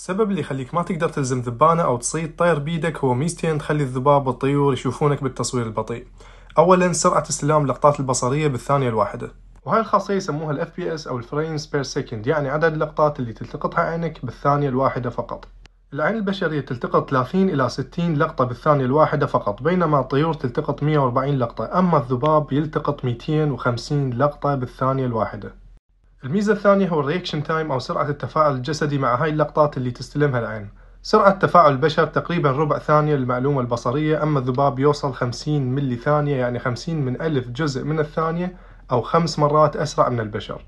السبب اللي يخليك ما تقدر تلزم ذبانة أو تصيد طير بيدك هو ميزتين تخلي الذباب والطيور يشوفونك بالتصوير البطيء أولا سرعة استلام اللقطات البصرية بالثانية الواحدة وهاي الخاصية يسموها الـ FPS أو الفريمز بير سكند يعني عدد اللقطات اللي تلتقطها عينك بالثانية الواحدة فقط العين البشرية تلتقط 30 إلى 60 لقطة بالثانية الواحدة فقط بينما الطيور تلتقط 140 لقطة أما الذباب يلتقط 250 لقطة بالثانية الواحدة الميزة الثانية هو الرياكشن تايم أو سرعة التفاعل الجسدي مع هاي اللقطات اللي تستلمها العين سرعة تفاعل البشر تقريبا ربع ثانية للمعلومة البصرية أما الذباب يوصل 50 ملي ثانية يعني 50 من ألف جزء من الثانية أو خمس مرات أسرع من البشر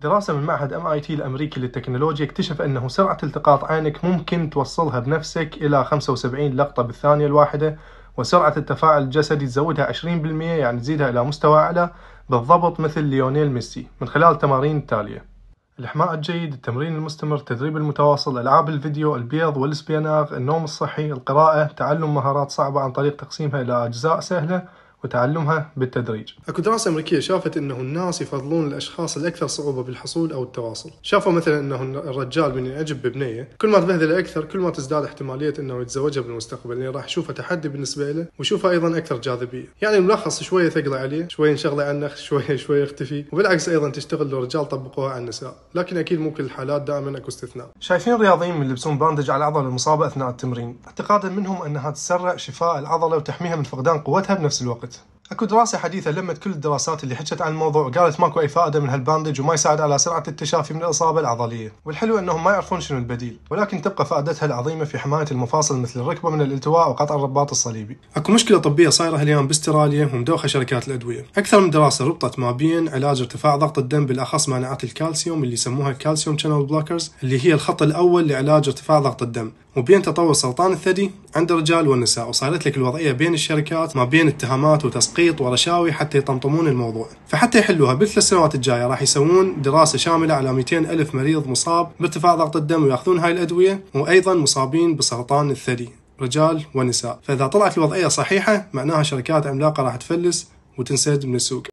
دراسة من معهد ام اي تي الامريكي للتكنولوجيا اكتشف انه سرعة التقاط عينك ممكن توصلها بنفسك الى 75 لقطة بالثانية الواحدة وسرعة التفاعل الجسدي تزودها 20% يعني تزيدها الى مستوى اعلى بالضبط مثل ليونيل ميسي من خلال التمارين التالية الإحماء الجيد، التمرين المستمر، التدريب المتواصل، ألعاب الفيديو، البيض والسبيناغ، النوم الصحي، القراءة، تعلم مهارات صعبة عن طريق تقسيمها إلى أجزاء سهلة، وتعلمها بالتدريج اكو دراسة أمريكية شافت أنه الناس يفضلون الأشخاص الأكثر صعوبة بالحصول أو التواصل شافوا مثلا أنه الرجال من يعجب ببنية كل ما تبهذل أكثر كل ما تزداد احتمالية أنه يتزوجها بالمستقبل لأن يعني راح يشوفها تحدي بالنسبة له ويشوفها أيضا أكثر جاذبية يعني الملخص شوية ثقلة عليه شوية انشغلة عنه شوية شوية اختفي وبالعكس أيضا تشتغل لو الرجال طبقوها على النساء لكن أكيد مو كل الحالات دائما أكو استثناء شايفين رياضيين يلبسون باندج على العضلة المصابة أثناء التمرين اعتقادا منهم أنها تسرع شفاء العضلة وتحميها من فقدان قوتها بنفس الوقت اكو دراسة حديثة لمت كل الدراسات اللي حكت عن الموضوع وقالت ماكو اي فائدة من هالباندج وما يساعد على سرعة التشافي من الاصابة العضلية، والحلو انهم ما يعرفون شنو البديل، ولكن تبقى فائدتها العظيمة في حماية المفاصل مثل الركبة من الالتواء وقطع الرباط الصليبي. اكو مشكلة طبية صايرة هاليوم باستراليا ومدوخة شركات الادوية، اكثر من دراسة ربطت ما بين علاج ارتفاع ضغط الدم بالاخص مانعات الكالسيوم اللي يسموها كالسيوم شانل بلوكرز اللي هي الخط الاول لعلاج ارتفاع ضغط الدم، وبين تطور سرطان الثدي عند الرجال والنساء، وصارت لك الوضعية بين الشركات ما بين اتهامات وتسقيط تسقيط ورشاوي حتى يطمطمون الموضوع فحتى يحلوها بالثلاث سنوات الجاية راح يسوون دراسة شاملة على 200 ألف مريض مصاب بارتفاع ضغط الدم ويأخذون هاي الأدوية وأيضا مصابين بسرطان الثدي رجال ونساء فإذا طلعت الوضعية صحيحة معناها شركات عملاقة راح تفلس وتنسد من السوق